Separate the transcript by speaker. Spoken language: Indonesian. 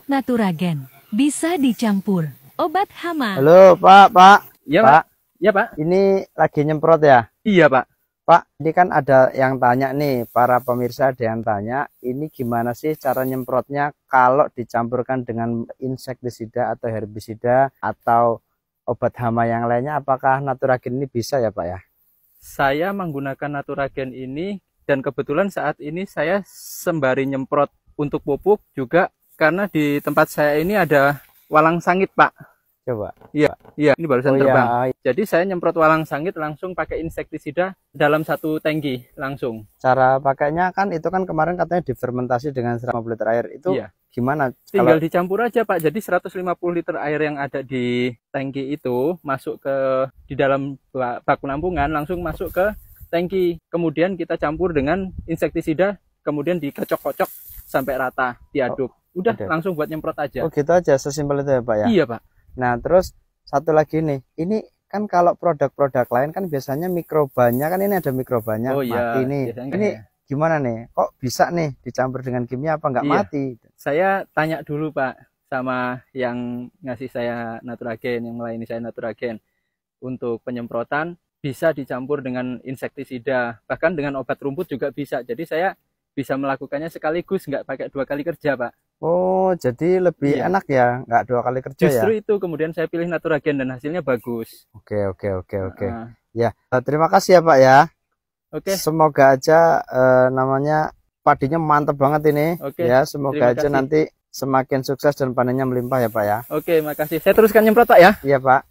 Speaker 1: Pupuk Naturagen. Bisa
Speaker 2: dicampur.
Speaker 1: Obat hama.
Speaker 2: Halo, Pak, Pak. ya Pak. ya Pak. Ini lagi nyemprot ya? Iya, Pak. Pak, ini kan ada yang tanya nih, para pemirsa ada yang tanya, ini gimana sih cara nyemprotnya kalau dicampurkan dengan insektisida atau herbisida atau obat hama yang lainnya, apakah Naturagen ini bisa ya Pak ya?
Speaker 1: Saya menggunakan Naturagen ini dan kebetulan saat ini saya sembari nyemprot untuk pupuk juga karena di tempat saya ini ada walang sangit pak coba iya iya ini barusan oh, iya. terbang ya. jadi saya nyemprot walang sangit langsung pakai insektisida dalam satu tangki langsung
Speaker 2: cara pakainya kan itu kan kemarin katanya difermentasi dengan 150 liter air itu iya. gimana tinggal kalau...
Speaker 1: dicampur aja pak jadi 150 liter air yang ada di tangki itu masuk ke di dalam bak penampungan langsung masuk ke tangki kemudian kita campur dengan insektisida kemudian dikocok-kocok sampai rata, diaduk. Oh, Udah, langsung buat nyemprot aja. Oh,
Speaker 2: gitu aja, sesimpel itu ya, Pak ya. Iya, Pak. Nah, terus satu lagi nih. Ini kan kalau produk-produk lain kan biasanya mikrobanya kan ini ada mikrobanya oh, iya, mati nih. Ini ya. gimana nih? Kok bisa nih dicampur dengan kimia apa nggak iya. mati?
Speaker 1: Saya tanya dulu, Pak, sama yang ngasih saya naturagen, yang melayani saya naturagen untuk penyemprotan bisa dicampur dengan insektisida bahkan dengan obat rumput juga bisa jadi saya bisa melakukannya sekaligus nggak pakai dua kali kerja pak
Speaker 2: oh jadi lebih iya. enak ya nggak dua kali kerja ya? justru ya?
Speaker 1: itu kemudian saya pilih naturagen dan hasilnya bagus oke oke oke oke uh.
Speaker 2: ya eh, terima kasih ya pak ya oke semoga aja eh, namanya padinya mantap banget ini oke ya semoga aja nanti semakin sukses dan panennya melimpah ya pak ya
Speaker 1: oke makasih saya teruskan nyemprot pak ya
Speaker 2: iya pak